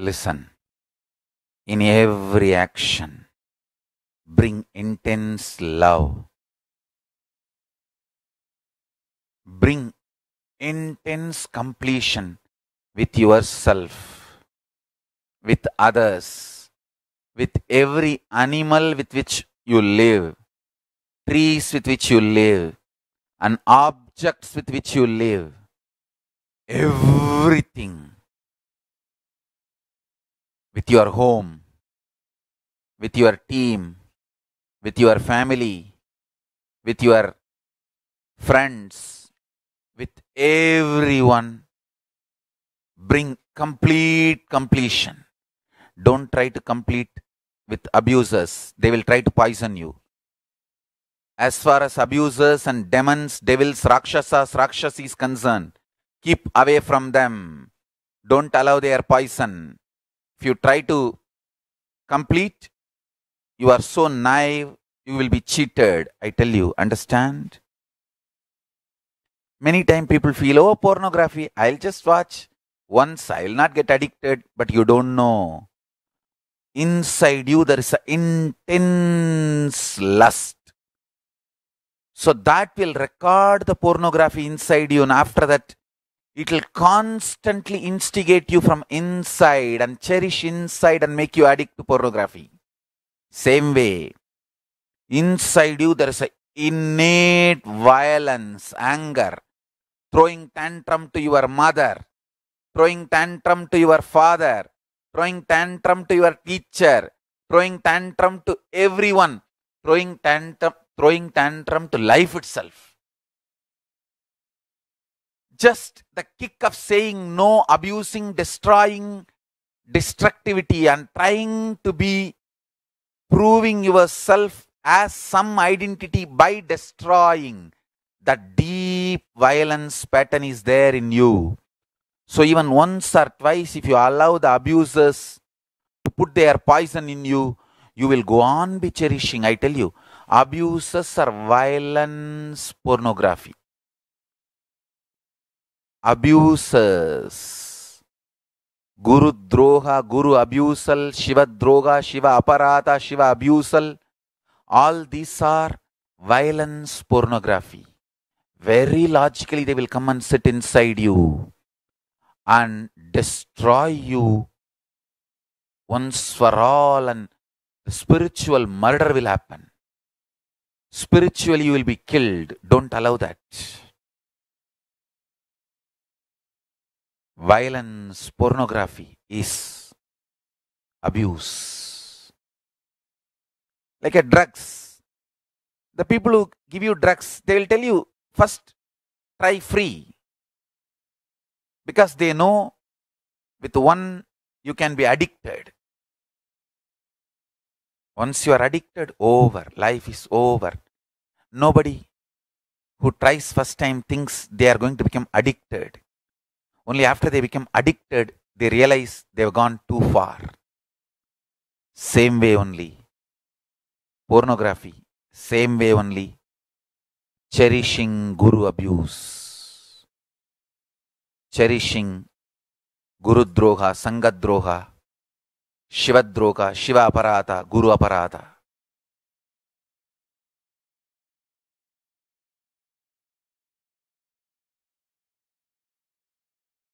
Listen. In every action, bring intense love. Bring intense completion with yourself, with others, with every animal with which you live, trees with which you live, and objects with which you live. Everything with your home, with your team, with your family, with your friends, with everyone. Bring complete completion. Don't try to complete with abusers, they will try to poison you. As far as abusers and demons, devils, rakshasas, rakshasis is concerned, keep away from them. Don't allow their poison if you try to complete, you are so naive, you will be cheated. I tell you, understand? Many times people feel, oh, pornography, I'll just watch once, I'll not get addicted, but you don't know. Inside you, there is an intense lust. So that will record the pornography inside you, and after that, it will constantly instigate you from inside and cherish inside and make you addict to pornography. Same way, inside you there is an innate violence, anger, throwing tantrum to your mother, throwing tantrum to your father, throwing tantrum to your teacher, throwing tantrum to everyone, throwing tantrum, throwing tantrum to life itself just the kick of saying no, abusing, destroying, destructivity, and trying to be proving yourself as some identity by destroying. That deep violence pattern is there in you. So, even once or twice, if you allow the abusers to put their poison in you, you will go on be cherishing. I tell you, abusers are violence pornography abuses. Guru droha, guru abusal, Shiva droga, Shiva aparata, Shiva abusal. All these are violence pornography. Very logically, they will come and sit inside you and destroy you once for all, and spiritual murder will happen. Spiritually, you will be killed. Don't allow that. violence, pornography is abuse. Like a drugs. The people who give you drugs, they will tell you first try free. Because they know with one you can be addicted. Once you are addicted, over. Life is over. Nobody who tries first time thinks they are going to become addicted. Only after they become addicted, they realize they've gone too far. Same way only. Pornography, same way only. Cherishing guru abuse, cherishing gurudroha, sangadroha, shivadroha, shiva aparata, guru aparata.